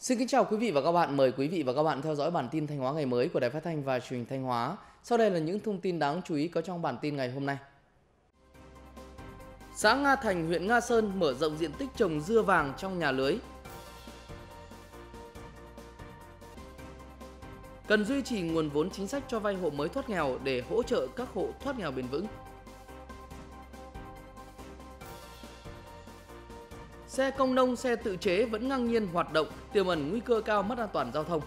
Xin kính chào quý vị và các bạn. Mời quý vị và các bạn theo dõi bản tin Thanh Hóa ngày mới của Đài Phát thanh và Truyền hình Thanh Hóa. Sau đây là những thông tin đáng chú ý có trong bản tin ngày hôm nay. Xã Nga Thành, huyện Nga Sơn mở rộng diện tích trồng dưa vàng trong nhà lưới. Cần duy trì nguồn vốn chính sách cho vay hộ mới thoát nghèo để hỗ trợ các hộ thoát nghèo bền vững. Xe công nông, xe tự chế vẫn ngang nhiên hoạt động, tiềm ẩn nguy cơ cao mất an toàn giao thông.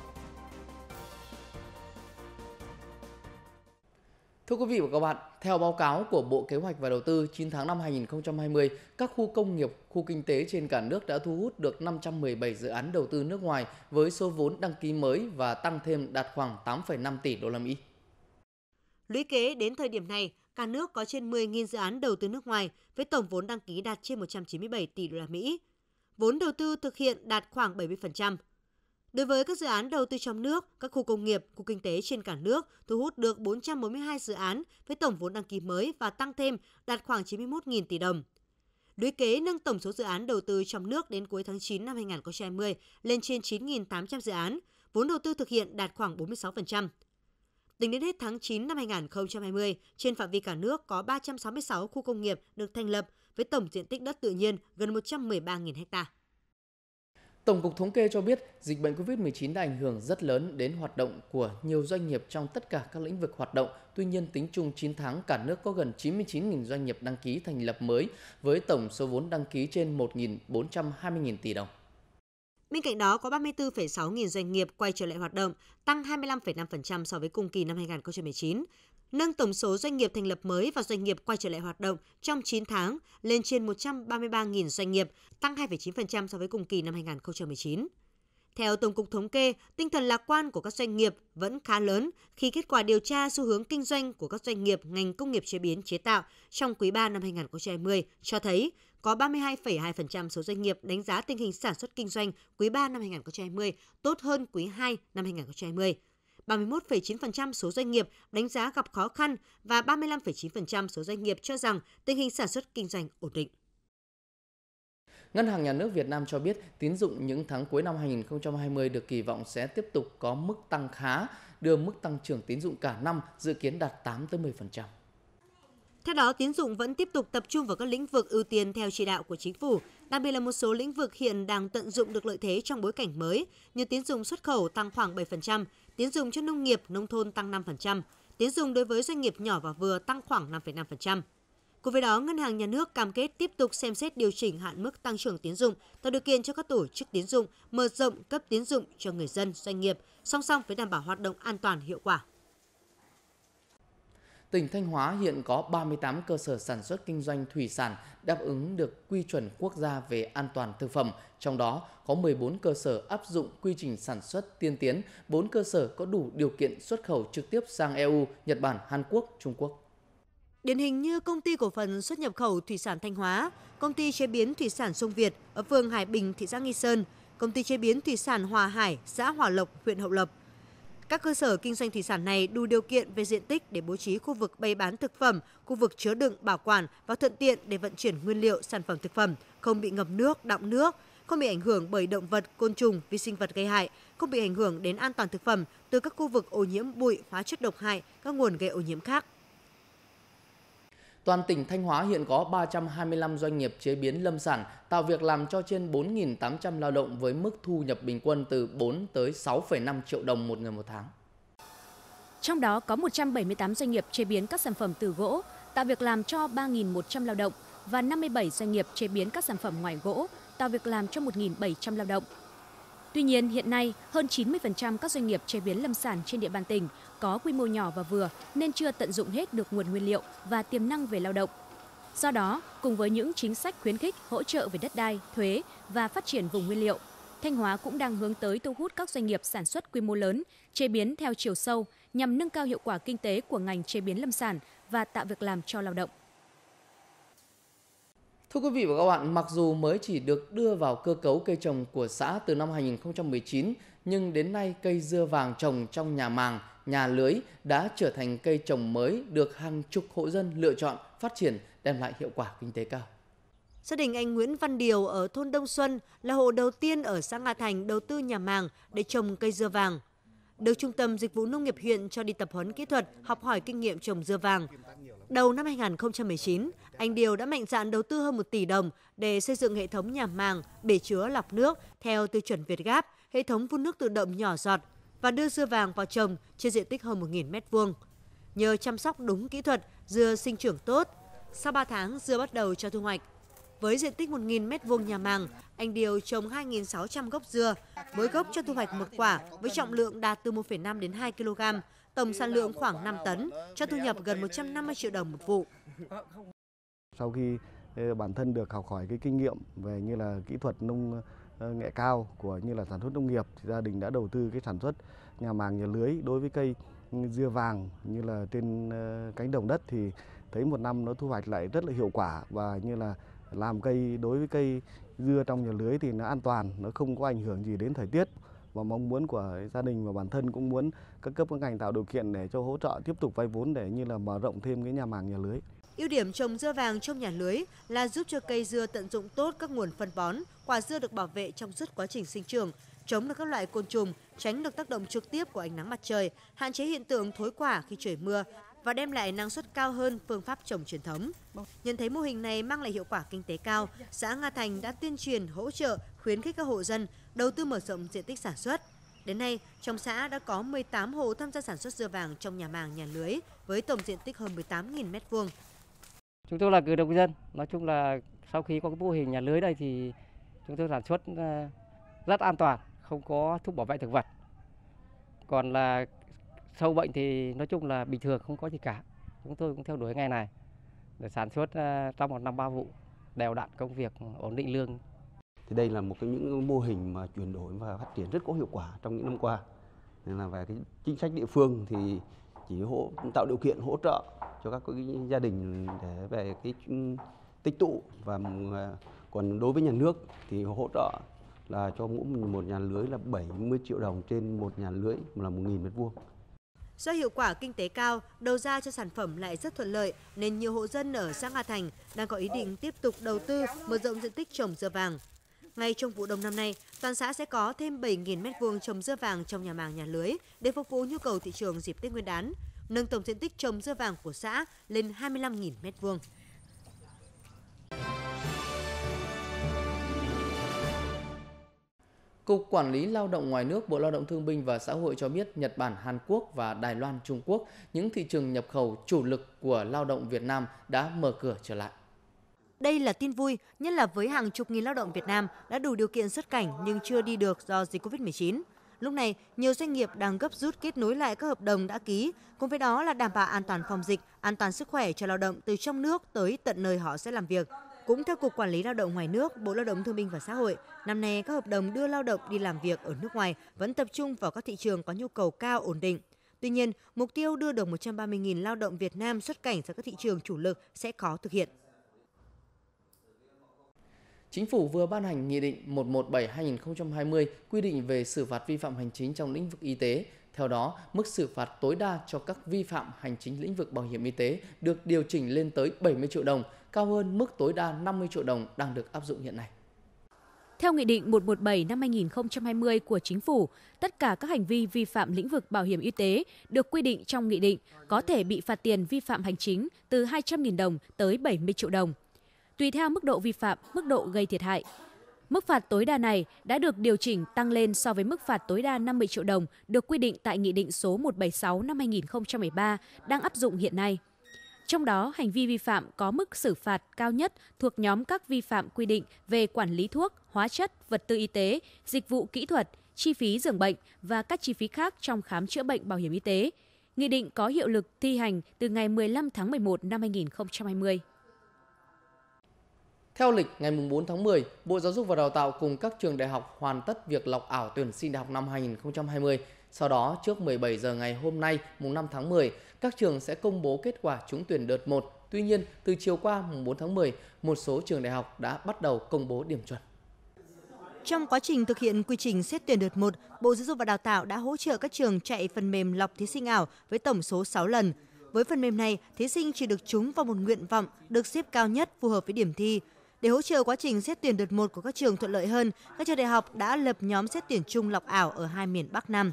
Thưa quý vị và các bạn, theo báo cáo của Bộ Kế hoạch và Đầu tư, 9 tháng năm 2020, các khu công nghiệp, khu kinh tế trên cả nước đã thu hút được 517 dự án đầu tư nước ngoài với số vốn đăng ký mới và tăng thêm đạt khoảng 8,5 tỷ đô la Mỹ. Lũy kế đến thời điểm này, cả nước có trên 10.000 dự án đầu tư nước ngoài với tổng vốn đăng ký đạt trên 197 tỷ đô la Mỹ. Vốn đầu tư thực hiện đạt khoảng 70%. Đối với các dự án đầu tư trong nước, các khu công nghiệp, khu kinh tế trên cả nước thu hút được 442 dự án với tổng vốn đăng ký mới và tăng thêm đạt khoảng 91.000 tỷ đồng. Lũy kế nâng tổng số dự án đầu tư trong nước đến cuối tháng 9 năm 2020 lên trên 9.800 dự án, vốn đầu tư thực hiện đạt khoảng 46%. Tính đến hết tháng 9 năm 2020, trên phạm vi cả nước có 366 khu công nghiệp được thành lập với tổng diện tích đất tự nhiên gần 113.000 ha. Tổng cục Thống kê cho biết, dịch bệnh COVID-19 đã ảnh hưởng rất lớn đến hoạt động của nhiều doanh nghiệp trong tất cả các lĩnh vực hoạt động. Tuy nhiên, tính chung 9 tháng, cả nước có gần 99.000 doanh nghiệp đăng ký thành lập mới, với tổng số vốn đăng ký trên 1.420.000 tỷ đồng. Bên cạnh đó, có 34,6 nghìn doanh nghiệp quay trở lại hoạt động, tăng 25,5% so với cùng kỳ năm 2019, nâng tổng số doanh nghiệp thành lập mới và doanh nghiệp quay trở lại hoạt động trong 9 tháng lên trên 133.000 doanh nghiệp, tăng 2,9% so với cùng kỳ năm 2019. Theo Tổng cục Thống kê, tinh thần lạc quan của các doanh nghiệp vẫn khá lớn khi kết quả điều tra xu hướng kinh doanh của các doanh nghiệp ngành công nghiệp chế biến chế tạo trong quý 3 năm 2020 cho thấy có 32,2% số doanh nghiệp đánh giá tình hình sản xuất kinh doanh quý 3 năm 2020 tốt hơn quý 2 năm 2020. 31,9% số doanh nghiệp đánh giá gặp khó khăn và 35,9% số doanh nghiệp cho rằng tình hình sản xuất kinh doanh ổn định. Ngân hàng Nhà nước Việt Nam cho biết tín dụng những tháng cuối năm 2020 được kỳ vọng sẽ tiếp tục có mức tăng khá, đưa mức tăng trưởng tín dụng cả năm dự kiến đạt 8 tới 10%. Theo đó, tín dụng vẫn tiếp tục tập trung vào các lĩnh vực ưu tiên theo chỉ đạo của chính phủ, đặc biệt là một số lĩnh vực hiện đang tận dụng được lợi thế trong bối cảnh mới như tín dụng xuất khẩu tăng khoảng 7%, tín dụng cho nông nghiệp, nông thôn tăng 5%, tín dụng đối với doanh nghiệp nhỏ và vừa tăng khoảng 5,5%. Cùng với đó, Ngân hàng Nhà nước cam kết tiếp tục xem xét điều chỉnh hạn mức tăng trưởng tín dụng, tạo điều kiện cho các tổ chức tín dụng mở rộng cấp tín dụng cho người dân, doanh nghiệp, song song với đảm bảo hoạt động an toàn hiệu quả tỉnh Thanh Hóa hiện có 38 cơ sở sản xuất kinh doanh thủy sản đáp ứng được quy chuẩn quốc gia về an toàn thực phẩm, trong đó có 14 cơ sở áp dụng quy trình sản xuất tiên tiến, 4 cơ sở có đủ điều kiện xuất khẩu trực tiếp sang EU, Nhật Bản, Hàn Quốc, Trung Quốc. Điển hình như công ty cổ phần xuất nhập khẩu thủy sản Thanh Hóa, công ty chế biến thủy sản Sông Việt ở phường Hải Bình, thị xã Nghi Sơn, công ty chế biến thủy sản Hòa Hải, xã Hòa Lộc, huyện Hậu Lộc – các cơ sở kinh doanh thủy sản này đủ điều kiện về diện tích để bố trí khu vực bày bán thực phẩm, khu vực chứa đựng bảo quản và thuận tiện để vận chuyển nguyên liệu sản phẩm thực phẩm, không bị ngập nước, đọng nước, không bị ảnh hưởng bởi động vật, côn trùng, vi sinh vật gây hại, không bị ảnh hưởng đến an toàn thực phẩm từ các khu vực ô nhiễm bụi, hóa chất độc hại, các nguồn gây ô nhiễm khác. Toàn tỉnh Thanh Hóa hiện có 325 doanh nghiệp chế biến lâm sản, tạo việc làm cho trên 4.800 lao động với mức thu nhập bình quân từ 4 tới 6,5 triệu đồng một người một tháng. Trong đó có 178 doanh nghiệp chế biến các sản phẩm từ gỗ, tạo việc làm cho 3.100 lao động và 57 doanh nghiệp chế biến các sản phẩm ngoài gỗ, tạo việc làm cho 1.700 lao động. Tuy nhiên, hiện nay, hơn 90% các doanh nghiệp chế biến lâm sản trên địa bàn tỉnh có quy mô nhỏ và vừa nên chưa tận dụng hết được nguồn nguyên liệu và tiềm năng về lao động. Do đó, cùng với những chính sách khuyến khích, hỗ trợ về đất đai, thuế và phát triển vùng nguyên liệu, Thanh Hóa cũng đang hướng tới thu hút các doanh nghiệp sản xuất quy mô lớn, chế biến theo chiều sâu nhằm nâng cao hiệu quả kinh tế của ngành chế biến lâm sản và tạo việc làm cho lao động. Thưa quý vị và các bạn, mặc dù mới chỉ được đưa vào cơ cấu cây trồng của xã từ năm 2019, nhưng đến nay cây dưa vàng trồng trong nhà màng, nhà lưới đã trở thành cây trồng mới được hàng chục hộ dân lựa chọn, phát triển, đem lại hiệu quả kinh tế cao. Gia đình anh Nguyễn Văn Điều ở thôn Đông Xuân là hộ đầu tiên ở xã Nga Thành đầu tư nhà màng để trồng cây dưa vàng. Được Trung tâm Dịch vụ Nông nghiệp huyện cho đi tập huấn kỹ thuật, học hỏi kinh nghiệm trồng dưa vàng. Đầu năm 2019, anh Điều đã mạnh dạn đầu tư hơn 1 tỷ đồng để xây dựng hệ thống nhà màng, bể chứa lọc nước theo tiêu chuẩn Việt Gáp, hệ thống phun nước tự động nhỏ giọt và đưa dưa vàng vào trồng trên diện tích hơn 1.000 m2. Nhờ chăm sóc đúng kỹ thuật, dưa sinh trưởng tốt. Sau 3 tháng, dưa bắt đầu cho thu hoạch. Với diện tích 1.000 m2 nhà màng, anh Điều trồng 2.600 gốc dưa, mỗi gốc cho thu hoạch một quả với trọng lượng đạt từ 1,5 đến 2 kg, tổng sản lượng khoảng 5 tấn, cho thu nhập gần 150 triệu đồng một vụ. Sau khi ờ, bản thân được học hỏi cái kinh nghiệm về như là kỹ thuật nông ờ, nghệ cao của như là sản xuất nông nghiệp thì gia đình đã đầu tư cái sản xuất nhà màng nhà lưới đối với cây ừ, dưa vàng như là trên ờ, cánh đồng đất thì thấy một năm nó thu hoạch lại rất là hiệu quả và như là làm cây đối với cây dưa trong nhà lưới thì nó an toàn, nó không có ảnh hưởng gì đến thời tiết và mong muốn của gia đình và bản thân cũng muốn các cấp các ngành tạo điều kiện để cho hỗ trợ tiếp tục vay vốn để như là mở rộng thêm cái nhà màng nhà lưới. Ưu điểm trồng dưa vàng trong nhà lưới là giúp cho cây dưa tận dụng tốt các nguồn phân bón, quả dưa được bảo vệ trong suốt quá trình sinh trưởng, chống được các loại côn trùng, tránh được tác động trực tiếp của ánh nắng mặt trời, hạn chế hiện tượng thối quả khi trời mưa và đem lại năng suất cao hơn phương pháp trồng truyền thống. Nhận thấy mô hình này mang lại hiệu quả kinh tế cao, xã Nga Thành đã tuyên truyền, hỗ trợ, khuyến khích các hộ dân đầu tư mở rộng diện tích sản xuất. Đến nay, trong xã đã có 18 hộ tham gia sản xuất dưa vàng trong nhà màng nhà lưới với tổng diện tích hơn 18.000 m2. Chúng tôi là cử động dân, nói chung là sau khi có cái mô hình nhà lưới đây thì chúng tôi sản xuất ờ, rất an toàn, không có thuốc bảo vệ thực vật. Còn là sâu bệnh thì nói chung là bình thường không có gì cả. Chúng tôi cũng theo đuổi ngày này để sản xuất ờ, trong một năm ba vụ đều đặn công việc ổn định lương. Thì đây là một cái những mô hình mà chuyển đổi và phát triển rất có hiệu quả trong những năm qua. Nên là về cái chính sách địa phương thì chỉ hỗ tạo điều kiện hỗ trợ cho các cái gia đình để về cái ừ, tích tụ và ừ, à, còn đối với nhà nước thì hỗ trợ là cho mỗi một nhà lưới là 70 triệu đồng trên một nhà lưới là 1.000 mét vuông. Do hiệu quả kinh tế cao, đầu ra cho sản phẩm lại rất thuận lợi nên nhiều hộ dân ở xã Nga Thành đang có ý định tiếp tục đầu tư mở rộng diện tích trồng dưa vàng. Ngay trong vụ đông năm nay, toàn xã sẽ có thêm 7.000 m2 trồng dưa vàng trong nhà màng nhà lưới để phục vụ nhu cầu thị trường dịp Tết Nguyên đán, nâng tổng diện tích trồng dưa vàng của xã lên 25.000 m2. Cục Quản lý Lao động ngoài nước Bộ Lao động Thương binh và Xã hội cho biết Nhật Bản, Hàn Quốc và Đài Loan, Trung Quốc, những thị trường nhập khẩu chủ lực của lao động Việt Nam đã mở cửa trở lại. Đây là tin vui, nhất là với hàng chục nghìn lao động Việt Nam đã đủ điều kiện xuất cảnh nhưng chưa đi được do dịch COVID-19. Lúc này, nhiều doanh nghiệp đang gấp rút kết nối lại các hợp đồng đã ký, cùng với đó là đảm bảo an toàn phòng dịch, an toàn sức khỏe cho lao động từ trong nước tới tận nơi họ sẽ làm việc. Cũng theo Cục Quản lý Lao động ngoài nước, Bộ Lao động Thương binh và Xã hội, năm nay các hợp đồng đưa lao động đi làm việc ở nước ngoài vẫn tập trung vào các thị trường có nhu cầu cao ổn định. Tuy nhiên, mục tiêu đưa được 130.000 lao động Việt Nam xuất cảnh sang các thị trường chủ lực sẽ khó thực hiện. Chính phủ vừa ban hành Nghị định 117-2020 quy định về xử phạt vi phạm hành chính trong lĩnh vực y tế. Theo đó, mức xử phạt tối đa cho các vi phạm hành chính lĩnh vực bảo hiểm y tế được điều chỉnh lên tới 70 triệu đồng, cao hơn mức tối đa 50 triệu đồng đang được áp dụng hiện nay. Theo Nghị định 117 năm 2020 của Chính phủ, tất cả các hành vi vi phạm lĩnh vực bảo hiểm y tế được quy định trong nghị định có thể bị phạt tiền vi phạm hành chính từ 200.000 đồng tới 70 triệu đồng tùy theo mức độ vi phạm, mức độ gây thiệt hại. Mức phạt tối đa này đã được điều chỉnh tăng lên so với mức phạt tối đa 50 triệu đồng được quy định tại Nghị định số 176 năm 2013 đang áp dụng hiện nay. Trong đó, hành vi vi phạm có mức xử phạt cao nhất thuộc nhóm các vi phạm quy định về quản lý thuốc, hóa chất, vật tư y tế, dịch vụ kỹ thuật, chi phí dường bệnh và các chi phí khác trong khám chữa bệnh bảo hiểm y tế. Nghị định có hiệu lực thi hành từ ngày 15 tháng 11 năm 2020. Theo lịch ngày 4 tháng 10, Bộ Giáo dục và Đào tạo cùng các trường đại học hoàn tất việc lọc ảo tuyển sinh đại học năm 2020. Sau đó, trước 17 giờ ngày hôm nay, mùng 5 tháng 10, các trường sẽ công bố kết quả trúng tuyển đợt 1. Tuy nhiên, từ chiều qua mùng 4 tháng 10, một số trường đại học đã bắt đầu công bố điểm chuẩn. Trong quá trình thực hiện quy trình xét tuyển đợt 1, Bộ Giáo dục và Đào tạo đã hỗ trợ các trường chạy phần mềm lọc thí sinh ảo với tổng số 6 lần. Với phần mềm này, thí sinh chỉ được trúng vào một nguyện vọng được xếp cao nhất phù hợp với điểm thi. Để hỗ trợ quá trình xét tuyển đợt 1 của các trường thuận lợi hơn, các trường đại học đã lập nhóm xét tuyển chung lọc ảo ở hai miền Bắc Nam.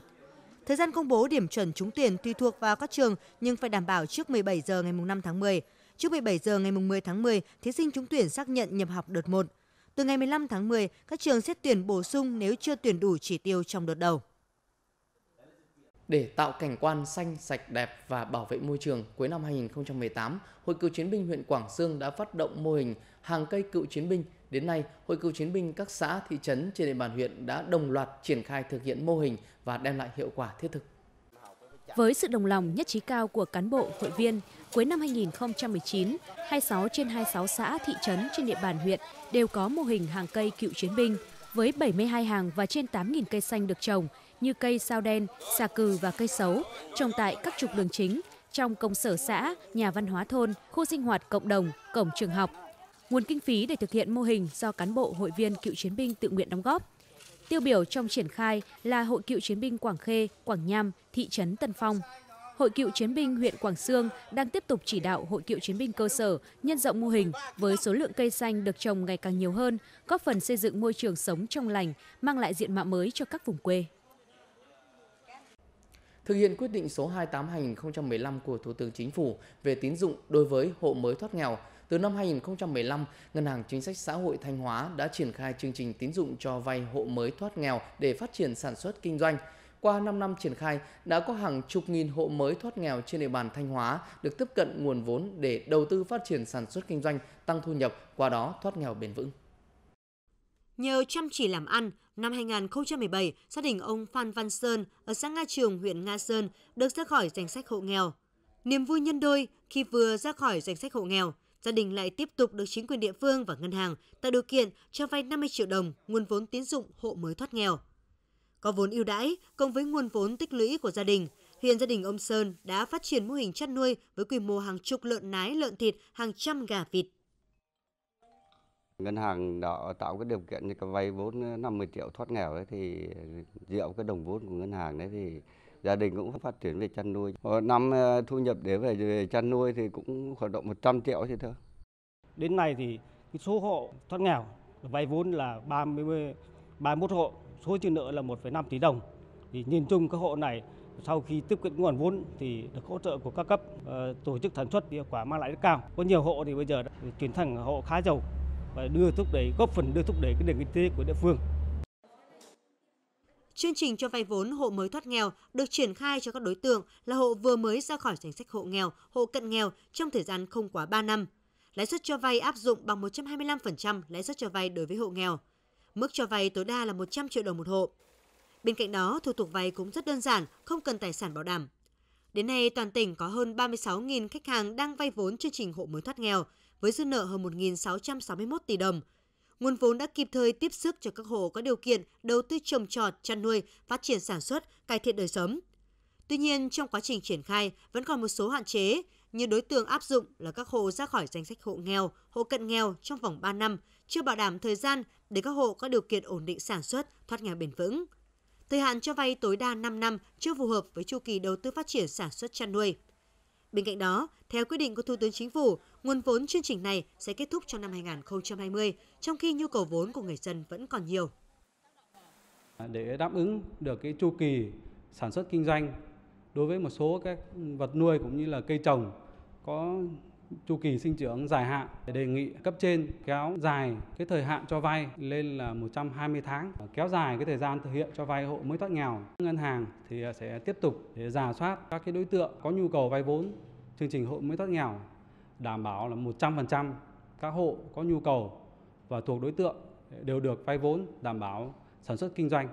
Thời gian công bố điểm chuẩn trúng tuyển tùy thuộc vào các trường nhưng phải đảm bảo trước 17 giờ ngày 5 tháng 10. Trước 17 giờ ngày 10 tháng 10, thí sinh trúng tuyển xác nhận nhập học đợt 1. Từ ngày 15 tháng 10, các trường xét tuyển bổ sung nếu chưa tuyển đủ chỉ tiêu trong đợt đầu. Để tạo cảnh quan xanh, sạch, đẹp và bảo vệ môi trường, cuối năm 2018, Hội cựu chiến binh huyện Quảng Sương đã phát động mô hình hàng cây cựu chiến binh, đến nay Hội cựu chiến binh các xã, thị trấn trên địa bàn huyện đã đồng loạt triển khai thực hiện mô hình và đem lại hiệu quả thiết thực. Với sự đồng lòng nhất trí cao của cán bộ, hội viên, cuối năm 2019, 26 trên 26 xã, thị trấn trên địa bàn huyện đều có mô hình hàng cây cựu chiến binh với 72 hàng và trên 8.000 cây xanh được trồng như cây sao đen, xà cừ và cây xấu trồng tại các trục đường chính trong công sở xã, nhà văn hóa thôn, khu sinh hoạt cộng đồng, cổng trường học, nguồn kinh phí để thực hiện mô hình do cán bộ hội viên cựu chiến binh tự nguyện đóng góp. Tiêu biểu trong triển khai là Hội cựu chiến binh Quảng Khê, Quảng Nham, thị trấn Tân Phong. Hội cựu chiến binh huyện Quảng Sương đang tiếp tục chỉ đạo Hội cựu chiến binh cơ sở nhân rộng mô hình với số lượng cây xanh được trồng ngày càng nhiều hơn, góp phần xây dựng môi trường sống trong lành, mang lại diện mạo mới cho các vùng quê. Thực hiện quyết định số 28 2015 của Thủ tướng Chính phủ về tín dụng đối với hộ mới thoát nghèo, từ năm 2015, Ngân hàng Chính sách Xã hội Thanh Hóa đã triển khai chương trình tín dụng cho vay hộ mới thoát nghèo để phát triển sản xuất kinh doanh. Qua 5 năm triển khai, đã có hàng chục nghìn hộ mới thoát nghèo trên địa bàn Thanh Hóa được tiếp cận nguồn vốn để đầu tư phát triển sản xuất kinh doanh, tăng thu nhập, qua đó thoát nghèo bền vững. Nhờ chăm chỉ làm ăn, năm 2017, gia đình ông Phan Văn Sơn ở xã Nga Trường, huyện Nga Sơn được ra khỏi danh sách hộ nghèo. Niềm vui nhân đôi khi vừa ra khỏi danh sách hộ nghèo, gia đình lại tiếp tục được chính quyền địa phương và ngân hàng tạo điều kiện cho vay 50 triệu đồng nguồn vốn tín dụng hộ mới thoát nghèo. Có vốn ưu đãi cộng với nguồn vốn tích lũy của gia đình, hiện gia đình ông Sơn đã phát triển mô hình chăn nuôi với quy mô hàng chục lợn nái, lợn thịt, hàng trăm gà vịt. Ngân hàng đã tạo cái điều kiện như cho vay vốn 50 triệu thoát nghèo ấy thì dựa cái đồng vốn của ngân hàng đấy thì gia đình cũng phát triển về chăn nuôi. Ờ, năm ờ, thu nhập để về, về chăn nuôi thì cũng hoạt động 100 triệu thì thôi. Đến nay thì cái số hộ thoát nghèo vay vốn là 30 31 hộ, số dư nợ là 1,5 tỷ đồng. Thì nhìn chung các hộ này sau khi tiếp cận nguồn vốn thì được hỗ trợ của các cấp ờ, tổ chức sản xuất hiệu quả mang lại rất cao. Có nhiều hộ thì bây giờ đã chuyển thành hộ khá giàu và đưa thúc đẩy góp phần đưa thúc đẩy cái nền kinh tế của địa phương. Chương trình cho vay vốn hộ mới thoát nghèo được triển khai cho các đối tượng là hộ vừa mới ra khỏi danh sách hộ nghèo, hộ cận nghèo trong thời gian không quá 3 năm. Lãi suất cho vay áp dụng bằng 125% lãi suất cho vay đối với hộ nghèo. Mức cho vay tối đa là 100 triệu đồng một hộ. Bên cạnh đó, thủ tục vay cũng rất đơn giản, không cần tài sản bảo đảm. Đến nay, toàn tỉnh có hơn 36.000 khách hàng đang vay vốn chương trình hộ mới thoát nghèo, với dư nợ hơn 1.661 tỷ đồng – Nguồn vốn đã kịp thời tiếp sức cho các hộ có điều kiện đầu tư trồng trọt, chăn nuôi, phát triển sản xuất, cải thiện đời sống. Tuy nhiên, trong quá trình triển khai vẫn còn một số hạn chế, như đối tượng áp dụng là các hộ ra khỏi danh sách hộ nghèo, hộ cận nghèo trong vòng 3 năm, chưa bảo đảm thời gian để các hộ có điều kiện ổn định sản xuất, thoát nghèo bền vững. Thời hạn cho vay tối đa 5 năm chưa phù hợp với chu kỳ đầu tư phát triển sản xuất chăn nuôi. Bên cạnh đó, theo quyết định của Thủ tướng Chính phủ, nguồn vốn chương trình này sẽ kết thúc trong năm 2020, trong khi nhu cầu vốn của người dân vẫn còn nhiều. Để đáp ứng được cái chu kỳ sản xuất kinh doanh đối với một số các vật nuôi cũng như là cây trồng có chu kỳ sinh trưởng dài hạn để đề nghị cấp trên kéo dài cái thời hạn cho vay lên là 120 tháng, kéo dài cái thời gian thực hiện cho vay hộ mới thoát nghèo. Ngân hàng thì sẽ tiếp tục để giả soát các cái đối tượng có nhu cầu vay vốn chương trình hộ mới thoát nghèo đảm bảo là 100% các hộ có nhu cầu và thuộc đối tượng đều được vay vốn đảm bảo sản xuất kinh doanh.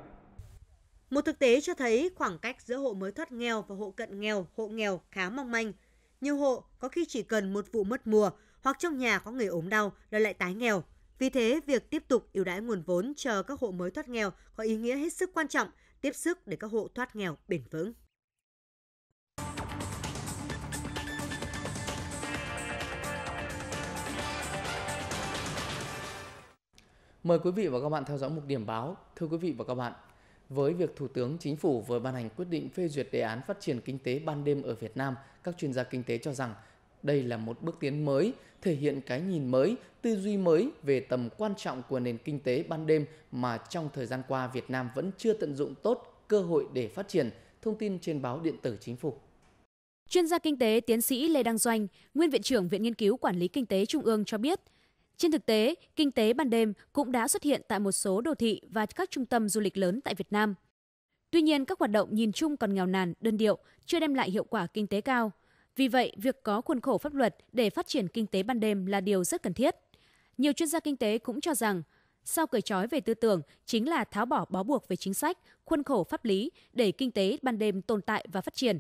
Một thực tế cho thấy khoảng cách giữa hộ mới thoát nghèo và hộ cận nghèo, hộ nghèo khá mong manh – nhiều hộ có khi chỉ cần một vụ mất mùa hoặc trong nhà có người ốm đau là lại tái nghèo. Vì thế, việc tiếp tục ưu đãi nguồn vốn chờ các hộ mới thoát nghèo có ý nghĩa hết sức quan trọng, tiếp sức để các hộ thoát nghèo bền vững. Mời quý vị và các bạn theo dõi mục điểm báo. Thưa quý vị và các bạn, với việc Thủ tướng Chính phủ vừa ban hành quyết định phê duyệt đề án phát triển kinh tế ban đêm ở Việt Nam, các chuyên gia kinh tế cho rằng đây là một bước tiến mới, thể hiện cái nhìn mới, tư duy mới về tầm quan trọng của nền kinh tế ban đêm mà trong thời gian qua Việt Nam vẫn chưa tận dụng tốt cơ hội để phát triển, thông tin trên báo điện tử chính phủ. Chuyên gia kinh tế tiến sĩ Lê Đăng Doanh, nguyên viện trưởng Viện Nghiên cứu Quản lý Kinh tế Trung ương cho biết – trên thực tế, kinh tế ban đêm cũng đã xuất hiện tại một số đô thị và các trung tâm du lịch lớn tại Việt Nam. Tuy nhiên, các hoạt động nhìn chung còn nghèo nàn, đơn điệu, chưa đem lại hiệu quả kinh tế cao. Vì vậy, việc có khuôn khổ pháp luật để phát triển kinh tế ban đêm là điều rất cần thiết. Nhiều chuyên gia kinh tế cũng cho rằng, sau cởi trói về tư tưởng chính là tháo bỏ bó buộc về chính sách, khuôn khổ pháp lý để kinh tế ban đêm tồn tại và phát triển.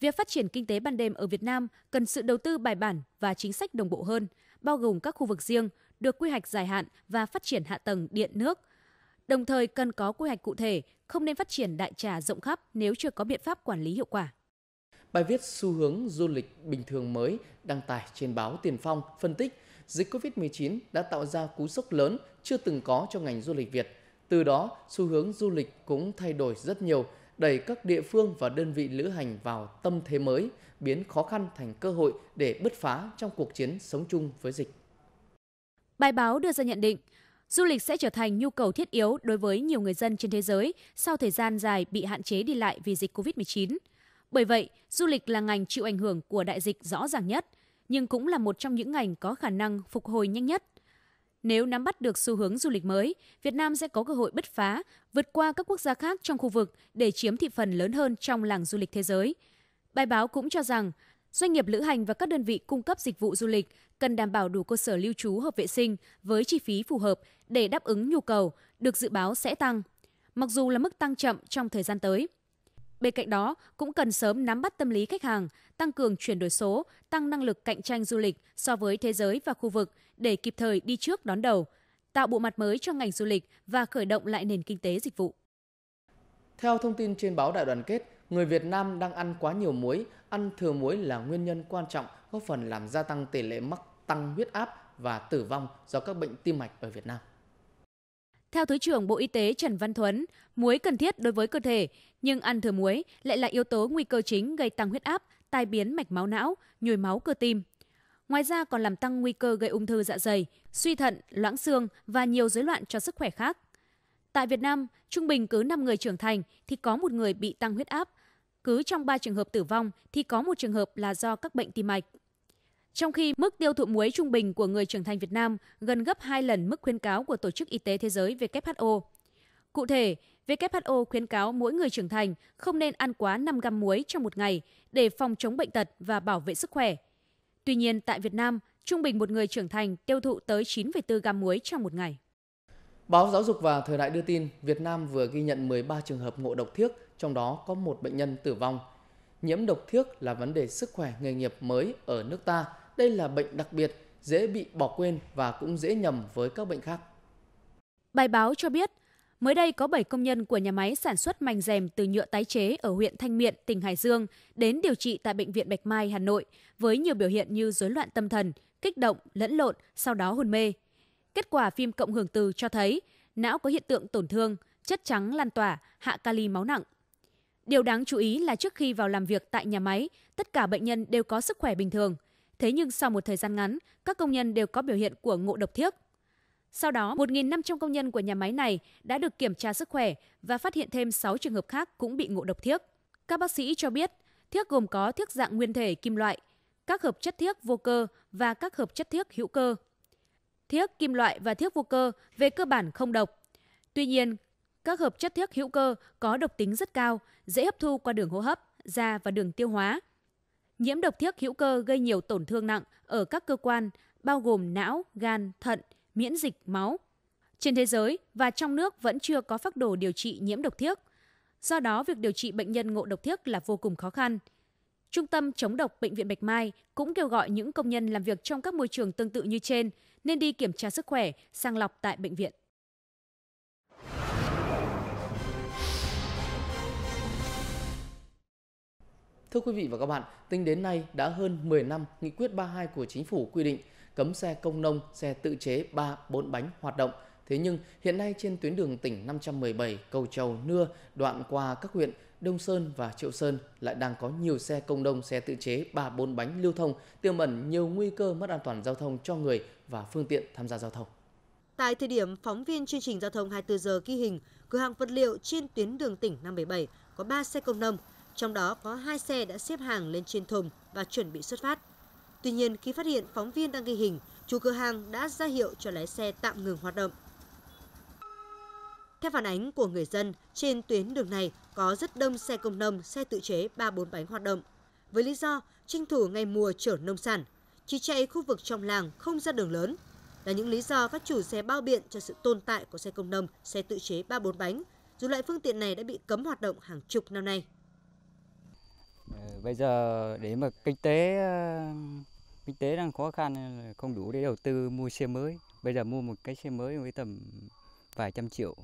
Việc phát triển kinh tế ban đêm ở Việt Nam cần sự đầu tư bài bản và chính sách đồng bộ hơn – bao gồm các khu vực riêng, được quy hoạch dài hạn và phát triển hạ tầng điện nước. Đồng thời cần có quy hoạch cụ thể, không nên phát triển đại trà rộng khắp nếu chưa có biện pháp quản lý hiệu quả. Bài viết xu hướng du lịch bình thường mới đăng tải trên báo Tiền Phong phân tích dịch COVID-19 đã tạo ra cú sốc lớn chưa từng có cho ngành du lịch Việt. Từ đó, xu hướng du lịch cũng thay đổi rất nhiều – đẩy các địa phương và đơn vị lữ hành vào tâm thế mới, biến khó khăn thành cơ hội để bứt phá trong cuộc chiến sống chung với dịch. Bài báo đưa ra nhận định, du lịch sẽ trở thành nhu cầu thiết yếu đối với nhiều người dân trên thế giới sau thời gian dài bị hạn chế đi lại vì dịch COVID-19. Bởi vậy, du lịch là ngành chịu ảnh hưởng của đại dịch rõ ràng nhất, nhưng cũng là một trong những ngành có khả năng phục hồi nhanh nhất nếu nắm bắt được xu hướng du lịch mới, Việt Nam sẽ có cơ hội bứt phá, vượt qua các quốc gia khác trong khu vực để chiếm thị phần lớn hơn trong làng du lịch thế giới. Bài báo cũng cho rằng, doanh nghiệp lữ hành và các đơn vị cung cấp dịch vụ du lịch cần đảm bảo đủ cơ sở lưu trú hợp vệ sinh với chi phí phù hợp để đáp ứng nhu cầu được dự báo sẽ tăng. Mặc dù là mức tăng chậm trong thời gian tới, Bên cạnh đó, cũng cần sớm nắm bắt tâm lý khách hàng, tăng cường chuyển đổi số, tăng năng lực cạnh tranh du lịch so với thế giới và khu vực để kịp thời đi trước đón đầu, tạo bộ mặt mới cho ngành du lịch và khởi động lại nền kinh tế dịch vụ. Theo thông tin trên báo Đại đoàn kết, người Việt Nam đang ăn quá nhiều muối, ăn thừa muối là nguyên nhân quan trọng góp phần làm gia tăng tỷ lệ mắc tăng huyết áp và tử vong do các bệnh tim mạch ở Việt Nam. Theo Thứ trưởng Bộ Y tế Trần Văn Thuấn, muối cần thiết đối với cơ thể, nhưng ăn thừa muối lại là yếu tố nguy cơ chính gây tăng huyết áp, tai biến mạch máu não, nhồi máu cơ tim. Ngoài ra còn làm tăng nguy cơ gây ung thư dạ dày, suy thận, loãng xương và nhiều rối loạn cho sức khỏe khác. Tại Việt Nam, trung bình cứ 5 người trưởng thành thì có một người bị tăng huyết áp, cứ trong 3 trường hợp tử vong thì có một trường hợp là do các bệnh tim mạch. Trong khi mức tiêu thụ muối trung bình của người trưởng thành Việt Nam gần gấp 2 lần mức khuyến cáo của Tổ chức Y tế Thế giới WHO. Cụ thể, WHO khuyến cáo mỗi người trưởng thành không nên ăn quá 5 gam muối trong một ngày để phòng chống bệnh tật và bảo vệ sức khỏe. Tuy nhiên, tại Việt Nam, trung bình một người trưởng thành tiêu thụ tới 9,4 gam muối trong một ngày. Báo Giáo dục và Thời đại đưa tin, Việt Nam vừa ghi nhận 13 trường hợp ngộ độc thiếc, trong đó có một bệnh nhân tử vong. Nhiễm độc thiếc là vấn đề sức khỏe nghề nghiệp mới ở nước ta – đây là bệnh đặc biệt, dễ bị bỏ quên và cũng dễ nhầm với các bệnh khác. Bài báo cho biết, mới đây có 7 công nhân của nhà máy sản xuất mảnh rèm từ nhựa tái chế ở huyện Thanh Miện, tỉnh Hải Dương đến điều trị tại bệnh viện Bạch Mai, Hà Nội với nhiều biểu hiện như rối loạn tâm thần, kích động, lẫn lộn, sau đó hôn mê. Kết quả phim cộng hưởng từ cho thấy não có hiện tượng tổn thương, chất trắng lan tỏa, hạ kali máu nặng. Điều đáng chú ý là trước khi vào làm việc tại nhà máy, tất cả bệnh nhân đều có sức khỏe bình thường, Thế nhưng sau một thời gian ngắn, các công nhân đều có biểu hiện của ngộ độc thiếc. Sau đó, 1.500 công nhân của nhà máy này đã được kiểm tra sức khỏe và phát hiện thêm 6 trường hợp khác cũng bị ngộ độc thiếc. Các bác sĩ cho biết, thiếc gồm có thiếc dạng nguyên thể kim loại, các hợp chất thiếc vô cơ và các hợp chất thiếc hữu cơ. Thiếc kim loại và thiếc vô cơ về cơ bản không độc. Tuy nhiên, các hợp chất thiếc hữu cơ có độc tính rất cao, dễ hấp thu qua đường hô hấp, da và đường tiêu hóa, Nhiễm độc thiếc hữu cơ gây nhiều tổn thương nặng ở các cơ quan, bao gồm não, gan, thận, miễn dịch, máu. Trên thế giới và trong nước vẫn chưa có phác đồ điều trị nhiễm độc thiếc. Do đó, việc điều trị bệnh nhân ngộ độc thiếc là vô cùng khó khăn. Trung tâm chống độc Bệnh viện Bạch Mai cũng kêu gọi những công nhân làm việc trong các môi trường tương tự như trên nên đi kiểm tra sức khỏe, sàng lọc tại bệnh viện. Thưa quý vị và các bạn, tính đến nay đã hơn 10 năm Nghị quyết 32 của Chính phủ quy định cấm xe công nông, xe tự chế 3, 4 bánh hoạt động. Thế nhưng hiện nay trên tuyến đường tỉnh 517 Cầu Trầu Nưa đoạn qua các huyện Đông Sơn và Triệu Sơn lại đang có nhiều xe công nông, xe tự chế 3, 4 bánh lưu thông tiềm ẩn nhiều nguy cơ mất an toàn giao thông cho người và phương tiện tham gia giao thông. Tại thời điểm phóng viên chương trình giao thông 24 giờ ghi hình, cửa hàng vật liệu trên tuyến đường tỉnh 577 có 3 xe công nông, trong đó có hai xe đã xếp hàng lên trên thùng và chuẩn bị xuất phát. Tuy nhiên, khi phát hiện phóng viên đang ghi hình, chủ cửa hàng đã ra hiệu cho lái xe tạm ngừng hoạt động. Theo phản ánh của người dân, trên tuyến đường này có rất đông xe công nông, xe tự chế 3-4 bánh hoạt động. Với lý do tranh thủ ngày mùa chở nông sản, chỉ chạy khu vực trong làng không ra đường lớn là những lý do các chủ xe bao biện cho sự tồn tại của xe công nông, xe tự chế 3-4 bánh, dù loại phương tiện này đã bị cấm hoạt động hàng chục năm nay bây giờ để mà kinh tế ờ, kinh tế đang khó khăn không đủ để đầu tư mua xe mới bây giờ mua một cái xe mới với tầm vài trăm triệu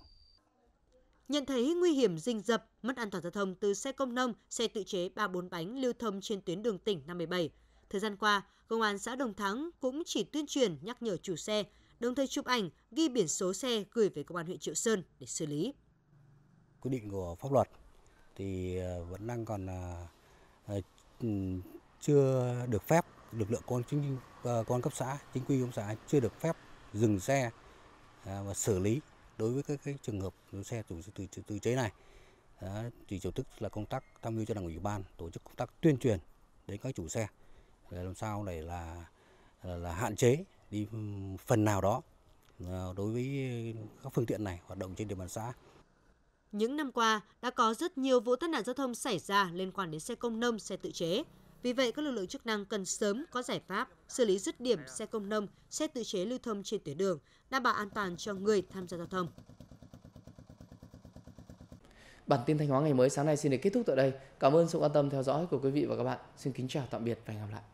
Nhận thấy nguy hiểm rình rập, mất an toàn giao thông từ xe công nông, xe tự chế ba bốn bánh lưu thông trên tuyến đường tỉnh 57. Thời gian qua, Công an xã Đồng Thắng cũng chỉ tuyên truyền nhắc nhở chủ xe, đồng thời chụp ảnh, ghi biển số xe gửi về Công an huyện Triệu Sơn để xử lý. Quy định của pháp luật thì ờ, vẫn đang còn ờ, Ờ, chưa được phép lực lượng công con chính ờ, con cấp xã chính quy công xã chưa được phép dừng xe ờ, và xử lý đối với các cái trường hợp xe chủ từ từ chế này thì chủ tức là công tác tham mưu cho đảng ủy ban tổ chức công tác tuyên truyền đến các chủ xe để làm sao để là, là là hạn chế đi phần nào đó đối với các phương tiện này hoạt động trên địa bàn xã những năm qua đã có rất nhiều vụ tai nạn giao thông xảy ra liên quan đến xe công nông, xe tự chế. Vì vậy, các lực lượng chức năng cần sớm có giải pháp xử lý dứt điểm xe công nông, xe tự chế lưu thông trên tuyến đường, đảm bảo an toàn cho người tham gia giao thông. Bản tin Thanh Hóa ngày mới sáng nay xin được kết thúc tại đây. Cảm ơn sự quan tâm theo dõi của quý vị và các bạn. Xin kính chào tạm biệt và hẹn gặp lại.